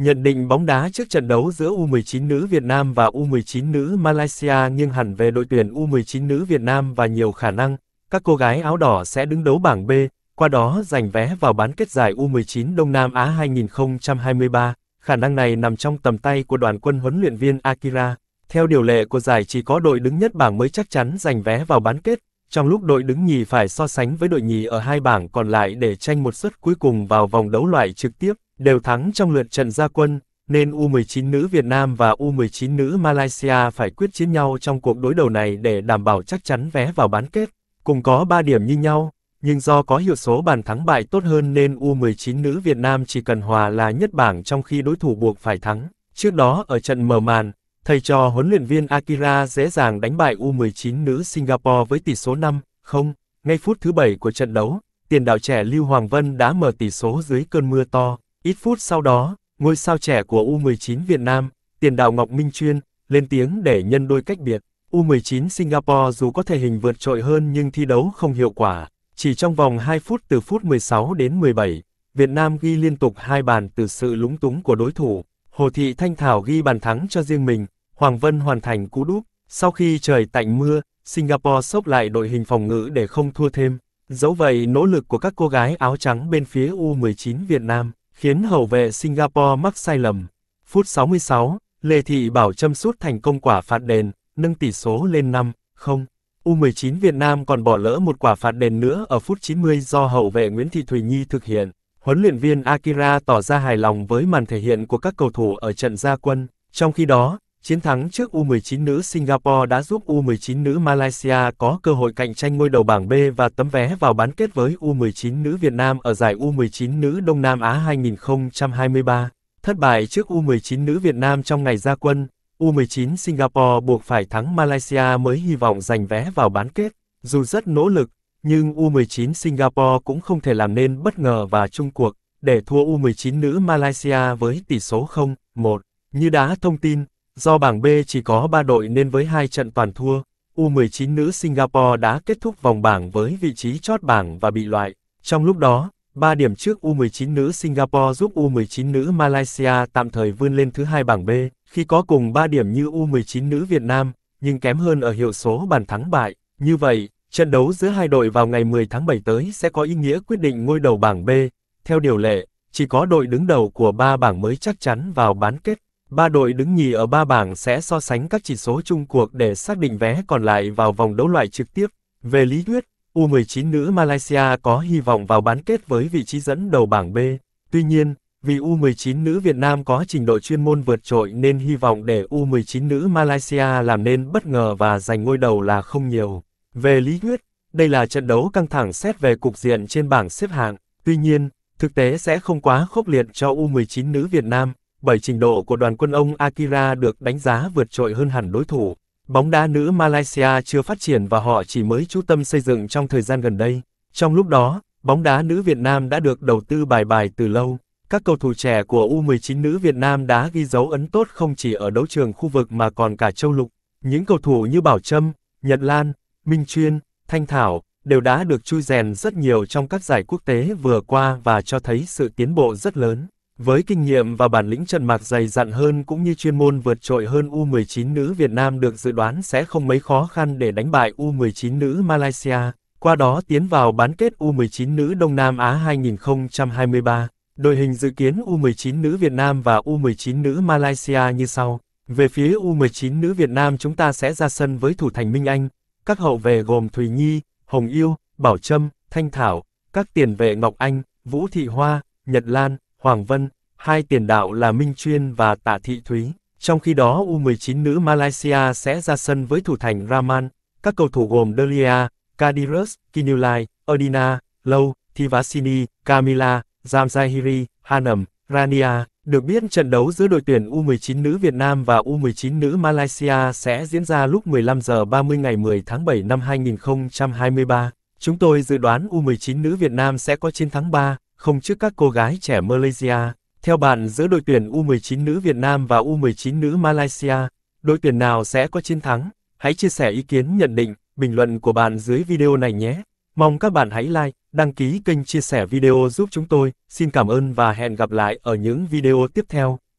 Nhận định bóng đá trước trận đấu giữa U19 nữ Việt Nam và U19 nữ Malaysia nghiêng hẳn về đội tuyển U19 nữ Việt Nam và nhiều khả năng, các cô gái áo đỏ sẽ đứng đấu bảng B, qua đó giành vé vào bán kết giải U19 Đông Nam Á 2023. Khả năng này nằm trong tầm tay của đoàn quân huấn luyện viên Akira. Theo điều lệ của giải chỉ có đội đứng nhất bảng mới chắc chắn giành vé vào bán kết, trong lúc đội đứng nhì phải so sánh với đội nhì ở hai bảng còn lại để tranh một suất cuối cùng vào vòng đấu loại trực tiếp đều thắng trong lượt trận gia quân, nên U19 nữ Việt Nam và U19 nữ Malaysia phải quyết chiến nhau trong cuộc đối đầu này để đảm bảo chắc chắn vé vào bán kết. Cùng có 3 điểm như nhau, nhưng do có hiệu số bàn thắng bại tốt hơn nên U19 nữ Việt Nam chỉ cần hòa là nhất bảng trong khi đối thủ buộc phải thắng. Trước đó ở trận mở màn, thầy trò huấn luyện viên Akira dễ dàng đánh bại U19 nữ Singapore với tỷ số 5-0. Ngay phút thứ 7 của trận đấu, tiền đạo trẻ Lưu Hoàng Vân đã mở tỷ số dưới cơn mưa to. Ít phút sau đó, ngôi sao trẻ của U19 Việt Nam, tiền đạo Ngọc Minh Chuyên, lên tiếng để nhân đôi cách biệt. U19 Singapore dù có thể hình vượt trội hơn nhưng thi đấu không hiệu quả. Chỉ trong vòng 2 phút từ phút 16 đến 17, Việt Nam ghi liên tục hai bàn từ sự lúng túng của đối thủ. Hồ Thị Thanh Thảo ghi bàn thắng cho riêng mình, Hoàng Vân hoàn thành cú đúp. Sau khi trời tạnh mưa, Singapore sốc lại đội hình phòng ngự để không thua thêm. Dẫu vậy, nỗ lực của các cô gái áo trắng bên phía U19 Việt Nam khiến hậu vệ Singapore mắc sai lầm. Phút 66, Lê Thị Bảo châm sút thành công quả phạt đền, nâng tỷ số lên 5, 0. U19 Việt Nam còn bỏ lỡ một quả phạt đền nữa ở phút 90 do hậu vệ Nguyễn Thị Thùy Nhi thực hiện. Huấn luyện viên Akira tỏ ra hài lòng với màn thể hiện của các cầu thủ ở trận gia quân. Trong khi đó, Chiến thắng trước U19 nữ Singapore đã giúp U19 nữ Malaysia có cơ hội cạnh tranh ngôi đầu bảng B và tấm vé vào bán kết với U19 nữ Việt Nam ở giải U19 nữ Đông Nam Á 2023. Thất bại trước U19 nữ Việt Nam trong ngày ra quân, U19 Singapore buộc phải thắng Malaysia mới hy vọng giành vé vào bán kết. Dù rất nỗ lực, nhưng U19 Singapore cũng không thể làm nên bất ngờ và chung cuộc, để thua U19 nữ Malaysia với tỷ số 0-1. Như đã thông tin, Do bảng B chỉ có 3 đội nên với hai trận toàn thua, U19 nữ Singapore đã kết thúc vòng bảng với vị trí chót bảng và bị loại. Trong lúc đó, 3 điểm trước U19 nữ Singapore giúp U19 nữ Malaysia tạm thời vươn lên thứ hai bảng B, khi có cùng 3 điểm như U19 nữ Việt Nam, nhưng kém hơn ở hiệu số bàn thắng bại. Như vậy, trận đấu giữa hai đội vào ngày 10 tháng 7 tới sẽ có ý nghĩa quyết định ngôi đầu bảng B. Theo điều lệ, chỉ có đội đứng đầu của ba bảng mới chắc chắn vào bán kết. Ba đội đứng nhì ở ba bảng sẽ so sánh các chỉ số chung cuộc để xác định vé còn lại vào vòng đấu loại trực tiếp. Về lý thuyết, U19 nữ Malaysia có hy vọng vào bán kết với vị trí dẫn đầu bảng B. Tuy nhiên, vì U19 nữ Việt Nam có trình độ chuyên môn vượt trội nên hy vọng để U19 nữ Malaysia làm nên bất ngờ và giành ngôi đầu là không nhiều. Về lý thuyết, đây là trận đấu căng thẳng xét về cục diện trên bảng xếp hạng. Tuy nhiên, thực tế sẽ không quá khốc liệt cho U19 nữ Việt Nam bởi trình độ của đoàn quân ông Akira được đánh giá vượt trội hơn hẳn đối thủ. Bóng đá nữ Malaysia chưa phát triển và họ chỉ mới chú tâm xây dựng trong thời gian gần đây. Trong lúc đó, bóng đá nữ Việt Nam đã được đầu tư bài bài từ lâu. Các cầu thủ trẻ của U19 nữ Việt Nam đã ghi dấu ấn tốt không chỉ ở đấu trường khu vực mà còn cả châu lục. Những cầu thủ như Bảo Trâm, Nhật Lan, Minh Chuyên, Thanh Thảo đều đã được chui rèn rất nhiều trong các giải quốc tế vừa qua và cho thấy sự tiến bộ rất lớn. Với kinh nghiệm và bản lĩnh trận mạc dày dặn hơn cũng như chuyên môn vượt trội hơn U19 nữ Việt Nam được dự đoán sẽ không mấy khó khăn để đánh bại U19 nữ Malaysia, qua đó tiến vào bán kết U19 nữ Đông Nam Á 2023. Đội hình dự kiến U19 nữ Việt Nam và U19 nữ Malaysia như sau. Về phía U19 nữ Việt Nam chúng ta sẽ ra sân với thủ thành Minh Anh, các hậu vệ gồm Thùy Nhi, Hồng Yêu, Bảo Trâm, Thanh Thảo, các tiền vệ Ngọc Anh, Vũ Thị Hoa, Nhật Lan, Hoàng Vân, hai tiền đạo là Minh Chuyên và Tạ Thị Thúy. Trong khi đó U19 nữ Malaysia sẽ ra sân với thủ thành Raman, các cầu thủ gồm Delia, Kadirus, Kinulai, Odina, Low, Thivasini, Camila, Zamzahiri, Hanam, Rania. Được biết trận đấu giữa đội tuyển U19 nữ Việt Nam và U19 nữ Malaysia sẽ diễn ra lúc 15 giờ 30 ngày 10 tháng 7 năm 2023. Chúng tôi dự đoán U19 nữ Việt Nam sẽ có chiến thắng 3, không trước các cô gái trẻ Malaysia. Theo bạn giữa đội tuyển U19 nữ Việt Nam và U19 nữ Malaysia, đội tuyển nào sẽ có chiến thắng? Hãy chia sẻ ý kiến nhận định, bình luận của bạn dưới video này nhé. Mong các bạn hãy like, đăng ký kênh chia sẻ video giúp chúng tôi. Xin cảm ơn và hẹn gặp lại ở những video tiếp theo.